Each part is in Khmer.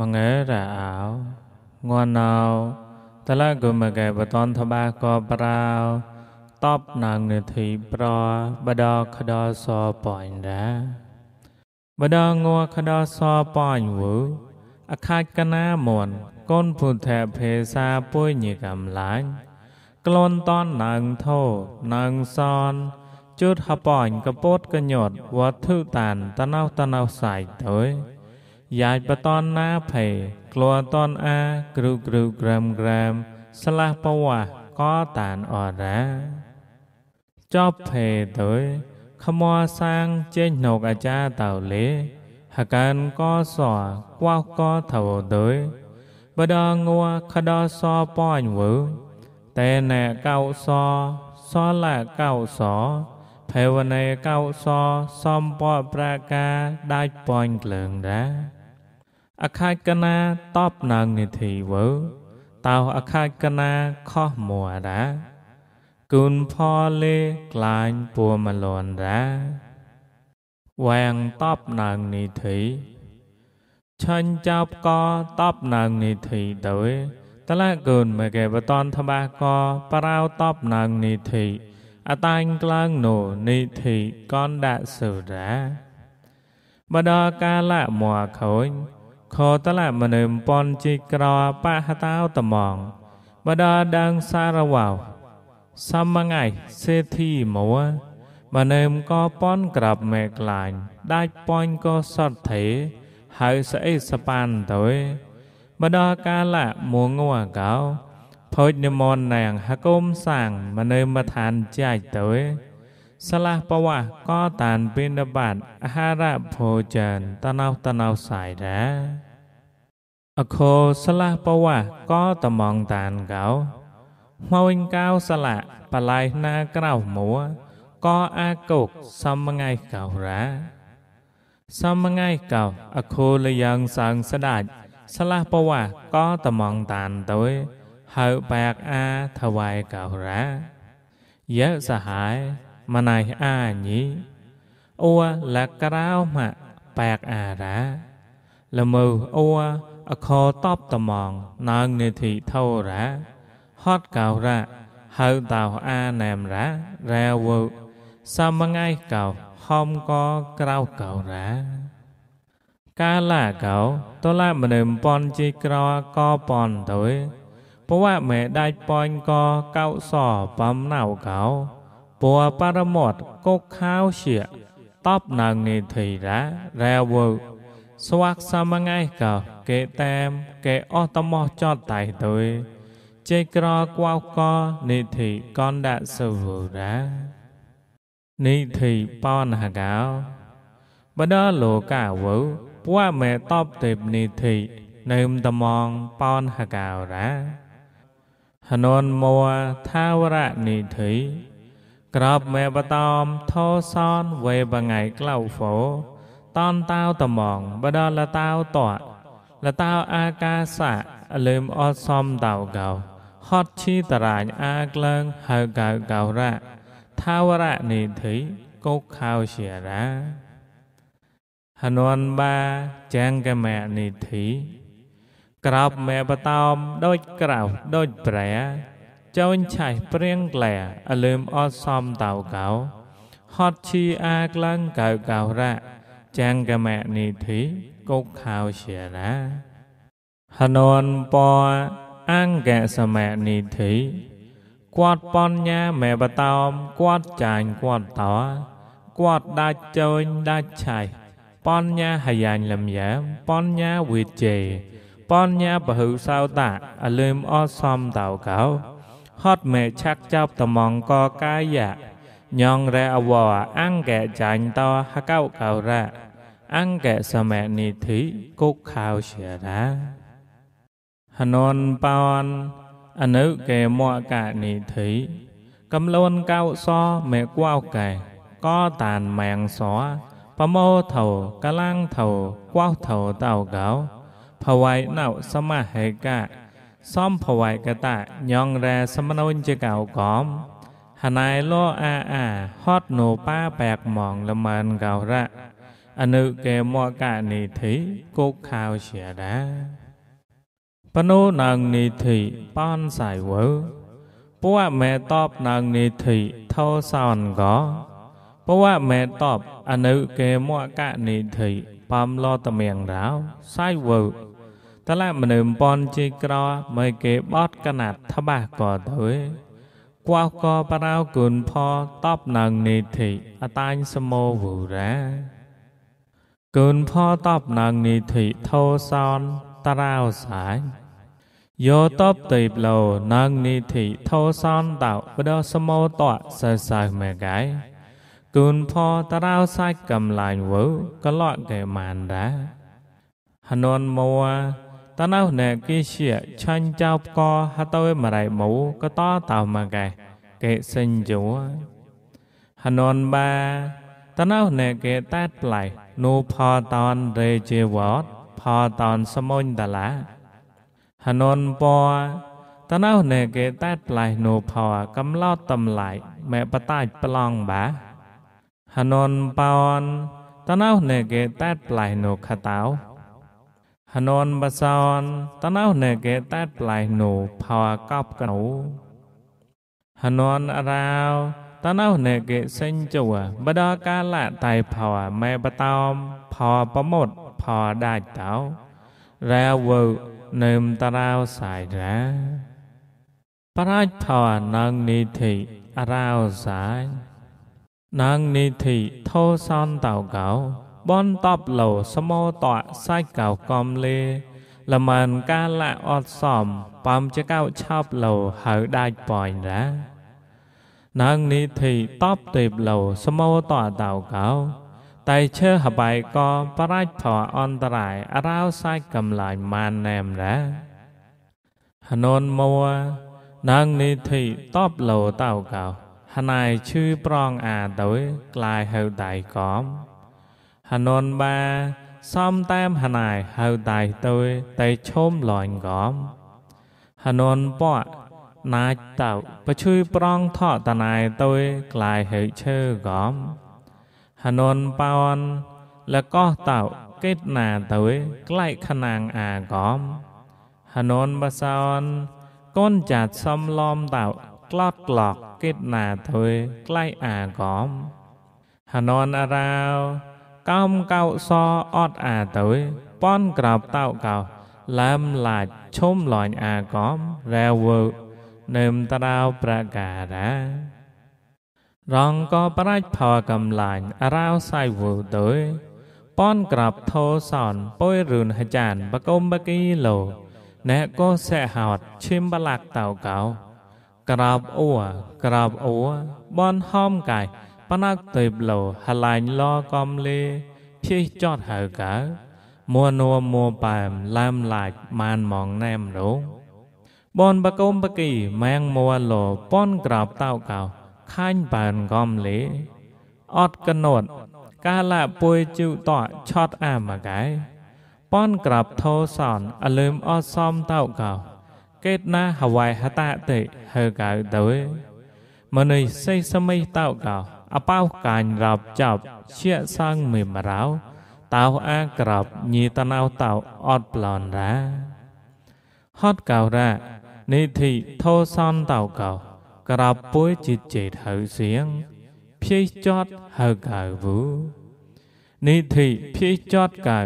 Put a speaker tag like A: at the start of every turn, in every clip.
A: មងើរអោងន់ណោតលកុមកែបតនធបាកប្រោតបណាងនិធិប្របដខដសប៉ញរាបដងัวខដសប៉ញវុអខាចកណាមនកូនពុទ្ធភេសាពុញកំឡាញ់ក្លូនតនណាងធោណាងសនជូតហប៉ញកពតកញ្ញត់វត្ថុតានតណោតណោសៃទៅយ៉ាចបតនណាភេក្លัวតនអាគ្រូគ្រូក្រាមក្រាមស្លះពវៈក៏តានអរ៉ាចប់ភេទៅខមោសាងចេញណុកអាចារតៅលេហកានក៏សោកោកោថវទៅបដងងัวខដសប៉ាញ់វើតែណែកោសសលាកោសភេវណេកោសសំពតប្រការដាច់ប៉ាញ់ក្លើងដែរអខាយកណាតបណងនិធីវើ តោអខាយកណាខោះមួរាគុណផលលេក្លាញ់ពួមលនរាវែងតបណងនិធីឆាញ់ចាប់កតបណងនិធីទៅតឡាគុណមកេបតនធបាកប្រោតបណងនិធីអតាញ់ក្លាំងនោនិធីកនដាក់សូរាបដកាលៈមួខូនខតលមនឹមពនជីក្របហតោតមងបដដងសារវោសម្ងៃសេធីមួមនឹមក៏ប៉ុនក្របមេក្លាញ់ដាច់ប៉ុនក៏សតថេហើយស្អីសប៉ានទៅបដកាលៈមួងัวកោផោចនិមនណាងហកុំសាងមនឹមឋានចាច់ទៅស្លាស់បវៈក៏តានពិនបាតអាហារៈភោជនតណោតណោសាយដែរអខោស្លះពវៈក៏តំងតានកោហើយកៅស្លៈបលៃណាក្រៅមួក៏អាកុកសំងៃកោរាសំងៃកោ អខូលយ៉ាងសើងស្ដាច់ស្លះពវៈក៏តំងតានទៅហើយបាក់អាថវាយកោរាយៈសហាយម៉ណៃអាញីអូលក្រៅម៉ាបាក់អារាល្មើអូអខតបត្មងនើងនិធិថោរាហតកោរៈហៅតោអាណាមរារាវុសមងៃកោហំកក្រៅកោរាកាលាកោតលមនឹមពនជីក្រកពនទៅពវមេដាច់ពញកកោសបំណៅកោពរបរមត់កុកខោជាតបណងនិធិរារាវុស្វាក់សមងៃកោគេតាមគេអស់តមោះចតតៃទុយចេក្រកវកនិធិកណ្ដសវរានិធិបោណហកោបដលោកាវោពួមេតបទេពនិធិនឹមតមងបោណហកោរាហននមួថាវរនិធិក្របមេបតមថោសនវេបងៃក្លៅហ្វោតនតាវតមងបដលតាវតោលតោអាកាសៈលើមអត់សំតៅកោហត់ឈីតរាញអាក្លងហើកៅកៅរៈថាវរៈនិធិកោខោជារា ហននបា ចាំងកមនិធិក្រោបមេបតោមដូចក្រោបដូចប្រែចោញឆៃព្រៀងក្លែអលើមអត់សំតៅកោហត់ឈីអាក្លងកៅកៅរៈចាំងកមនិធិគុកខោជាណា ហននពអង្គសមនិធិគាត់បញ្ញាមេបតោមគាត់ចាញ់គាត់តោគាត់ដាច់ចោញដាច់ឆៃបញ្ញាហយ៉ាញ់លំយ៉ាមបញ្ញាវិជេបញ្ញាបហុសោតៈអលឹមអសំតោកោហត់មេឆាក់ចាប់តំងកកាយៈញងរែអវអង្គចាញ់តោហកោកោរៈអង្គសមនិធិគុកខោជារាហននបោនអនុកេមកនិធិកំលូនកោសមេកវកែកតានម៉ែងសប្រមោថោកលាំងថោកវថោតោកោភវៃណោសមហេកៈសំភវៃកតៈញងរែសមណូនជាកៅកំហណៃលោអាអាហត់ណូប៉ាបែកម៉ងល្មើនកៅរ៉ាអនុកេមកនិធិកុខោជាដាបណូនងនិធិបនសៃវើពួកមេតបនងនិធិថោសោនកពួកមេតបអនុកេមកនិធិបំឡតមៀងរោសៃវើតឡមនឹមបនជិក្រមេកេបតកណាត់ថបាកតើកោះកបរោគុណផតបនងនិធិអតាញសមោវរាកូនផលតបនឹងនិធិធោសោនតារោសាញយោតបតេបឡោនឹងនិធិធោសោនតោបដសមោតសើសើមេកៃគូនផតារោសាច់កំឡាញ់វើកលក់កែម៉ានដាហននមួតណោណែគិជាឆាញ់ចោបកហតើមរៃមូកតតោមកែកេសិញជោហននបាតណោណេកេតាតផ្លៃនូផតនរេជាវតផតនសមុញតឡាហននពតណោណេកេតាតផ្លៃនូផកំឡោតតំឡៃមេបតាច់ប្លង់បាហននបោនតណោណេកេតាតផ្លៃនូខតោហននបសោនតណោណេកេតាតផ្លៃនូផកបកណូហននអរោតណោណេកិសិញ្ជវបដកាលៈតៃផោមេបតោមផោប្រមុតផោដាច់តោរាវោនឹមតារោសាយរាបរាជផោនងនិធិអរោសាយនងនិធិធោសន្តោកោបនតបលោសមោតៈសាច់កៅកំលេលមានកាលៈអត់សមបំចកៅឆប់លោហៅដាច់ប៉យណានាងនិធិតបទេពលោសមោតតោកោតៃឈើហបៃកោបរាជធរអន្តរាយអរោសាយកំឡាញម៉ានណែមរាហននមួនាងនិធិតបលោតោកោហណៃឈឺប្រងអាទៅក្លាយហៅដៃកំហននបាសំតាមហណៃហៅដៃទៅតែឈុំលាញ់កំហននប៉ណាចតោបឈឺប្រងថតណៃទុយក្លាយហេឈើកំហនុនប៉ោនលកោតោកេតណាទុយក្លែកខណាងអាកំហនុនបសោនកូនចាតសំឡំតោក្លត់ក្លកកេតណាទុយក្លែកអាកំហនុនអរាវកំកោសអត់អាទុយប៉នក្របតោកោឡាមឡាច់ឈុំលាញ់អាកំរែវើនឹមតារោប្រការៈរងក៏ប្រាច់ផលកំឡាញ់រោសៃវូទុយប៉ុនក្របធោសនពុយរឿនហចានបកុំបកីលោអ្នកក៏សេះហត់ឈិមបលាក់តៅកៅក្របអួក្របអួបនហោមកាយបណាក់ទេបលោហឡាញ់លកំលេភីចតហើកើមួនួមួប៉ែមឡាមឡាច់ម៉ានម៉ងណែមរងបនបកុំបកីម៉ែងមួលលប៉ុនក្របតោកោខាញ់បានកំលេអត់កណត់កាលៈពួយជុតឆត់អាមកែប៉ុនក្របធោសនអលឹមអត់សំតោកោកេតណា ហវៃហតាតិហើកៅទៅមនុស្សសេសមីតោកោអបោកាញ់រាប់ចាប់ជាសាំងមេមរោតោអាក្របញីតណៅតោអត់ប្លនរាហត់កៅរ៉ានិធិធោសន្តោកោក្របពួយជាចេតហៅសៀងភីចតហៅកៅវូនិធិភីចតកៅ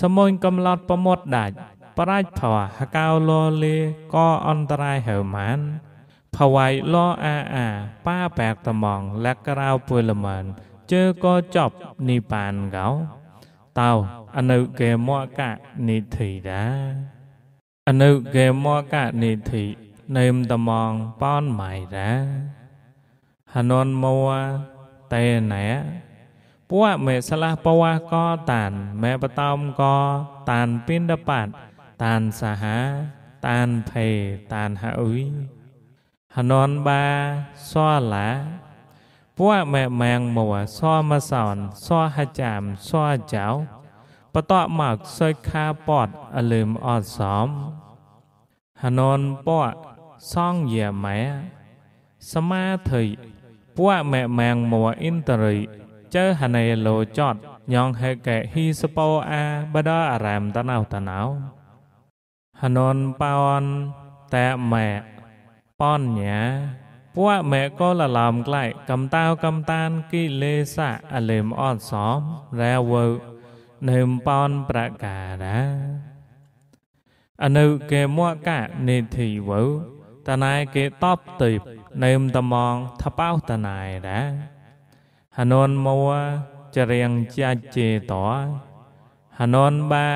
A: សមុញកំឡត់ប្រមត់ដាច់ប្រាច់ផវហកៅលលេកអន្តរាយហើម៉ានផវៃលអាអាប៉ាបែកតំងលកក្រៅពួយល្មានជើក៏ចប់និបានកោតោអនុកេមកនិធិតាអនុកេមកនិធិនេមតមងប៉នម៉ៃរាហននមវតេណែពួកមេស្លាពវកតានមេបតមកតានពិណ្ឌបាតតានសហតានភេតានហអ៊ុយហននបាសលាពួកមេម៉ាងមវសមសោនសហចាមសហចៅបតមកសុយខាពតអលឹមអត់សមហណនពតសងយាម៉ែសមាធិពួកម៉ែម៉ាំងមួអ៊ីនតរីចើហណេលោចតញងហេកេហ៊ីសពោអាបដអារាមតណៅតណៅហណនប៉ោនតែម៉ែប៉នញ៉ាពួកម៉ែក៏លឡំក្លែកកំតៅកំតានគិលេសៈអលឹមអត់សមរែវើនៅប៉ុនប្រការៈអនុគេមកកនិធិវោតណៃគេតបទិបនៅតំងថបោតណៃរាហនុនមួចរៀងចាច់ជេតហនុនបា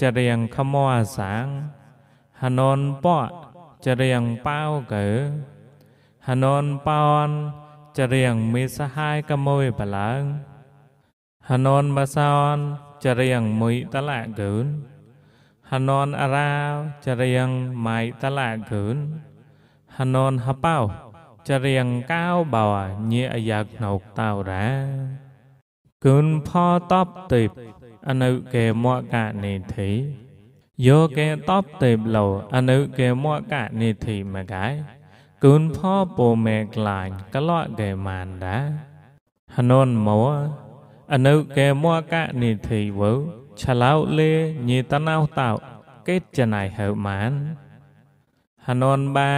A: ចរៀងខមោសាងហនុនពកចរៀងប៉ៅកើហនុនប៉ោនចរៀងមេសហាយកមួយបឡើងហនុនបសោនចរៀងមួយតឡាកូនហណនអរាវចរៀងម៉ៃតឡាកូនហណនហបោចរៀងកៅបោញៀយ៉ាងណោកតោរាគូនផលតបទេពអនុកេមកកនិធិយោកេតបទេពលោ អនុកេមកកនិធិមកកាយគូនផលពមេក្លាញ់កលក់កេមានដាហណនមោអនុកេមកនិធិវោឆ្លោលេញេតណោតោកេតចណៃហើមានហណនបា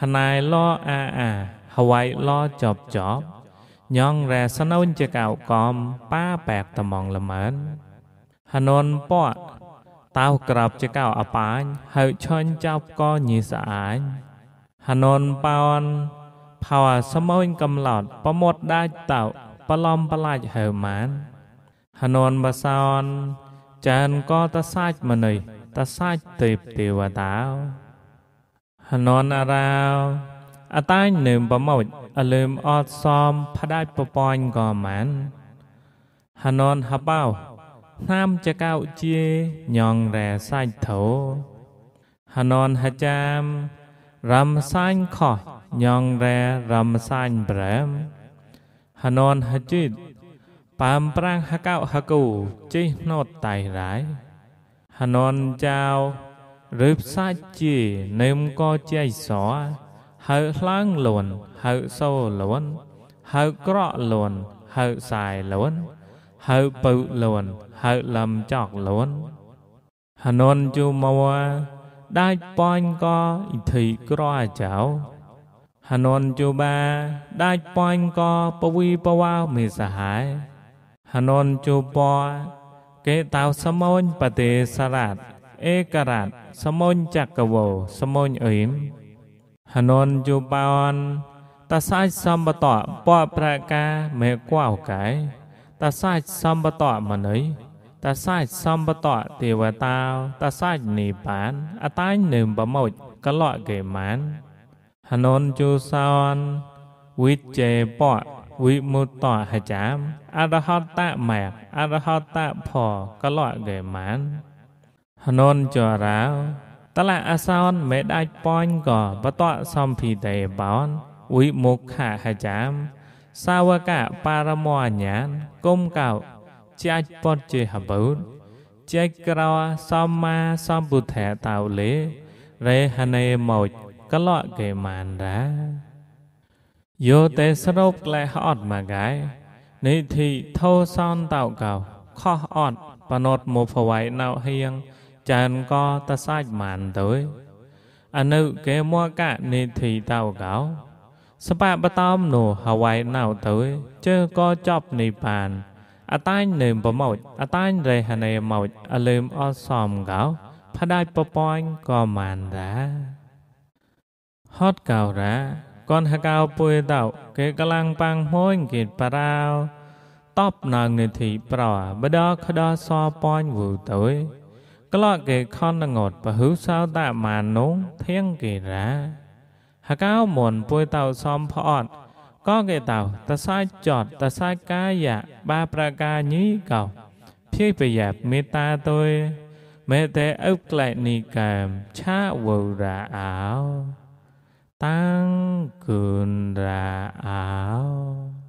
A: ហណៃលអាអា ហវៃលចប់ចប់ញងរែសណូនជាកៅកំប៉ាបែកតំងល្មើនហណនពកតៅក្របជាកៅអបាញហើឆាញ់ចប់កញីសអាញហណនប៉ោនផោសម៉ូនកំឡោតប្រមត់ដាច់តៅប្រឡំប្រឡាច់ហើម៉ាន ហននបសោនចានក៏តសាច់មនីតសាច់ទេពទេវតាហននអារាវអតាញនឹមប្រមោចអលឹមអត់សមផ្ដាច់ប្រពាញ់ក៏មាន ហននហបោតាមចកោជាញងរែសាច់ធោហននហចាមរំសាញ់ខោះញងរែរំសាញ់ប្រែម Hanon hajit Pam prang hakau haku Chi not tai rai Hanon chao Rịp sa chi Nêm co chay xóa Hậu lang luồn Hậu sâu luồn Hậu ក្រក់លួនហើយខ្សែលួនហើយពៅលួនហើយលំចောက်លួនហនុនជុំមកដាច់បាញ់ក៏អ៊ីធីក្រអាចៅហននជបាដាច់បាញ់កពវីពវាមេសហាយហននជពកេតោសមោញបទេសរតអេករតសមោញចកវោសមោញអេមហននជបោនតសាចសម្បតៈពប្រកាមេកវកាយតសាចសម្បតៈមនីតសាចសម្បតៈទេវតាតសាចនិបានអតាញ់នឹមប្រមោចកលកេមានហននជូសោនវិជេបៈវិមុតតហចាមអរហតម៉ែអរហតផកលកេម៉ានហននចរាវតឡាអសោនមេដាច់ប៉ាញ់ក៏បតសំភិតេបោនវិមុខហចាម សាវកបារមញ្ញានគុំកោចាច់ពតជាហបូតចេក្រោសម្មាសម្ពុទ្ធេតោលេរេហនេមោចកលក់កេម៉ានរាយោទេស្រូបក្លែអត់មកកាយនិធិថោសនតោកោខោះអត់បណត់មកផ្វៃណៅហៀងចានក៏តសាច់ម៉ានទៅអនុកេមកនិធិតោកោសបបតោមនោះហវៃណៅទៅជើក៏ចប់និបានអតាញ់នឹមប្រមោចអតាញ់រេហនេមោចអលឹមអសមកោ ផ្ដាច់ប្រពាញ់ក៏ម៉ានដែរហត់កោរ៉ាកនហកៅពុយតោគេកលាំងប៉ាំងហួយគេបារោតបណងនិធិប្រោបដខដសប៉ាញ់វូតើក្លោកគេខនងត់បហ៊ូសោតាម៉ានងធៀងគេរ៉ាហកៅមុនពុយតោសំផអត់ក៏គេតោតសាយចតតសាយកាយៈបាប្រការញីកោភ័យប្រយ៉ាប់មេតាទុយមេតេអុក្លែកនីកម្មឆាវរ៉ាអោ tăng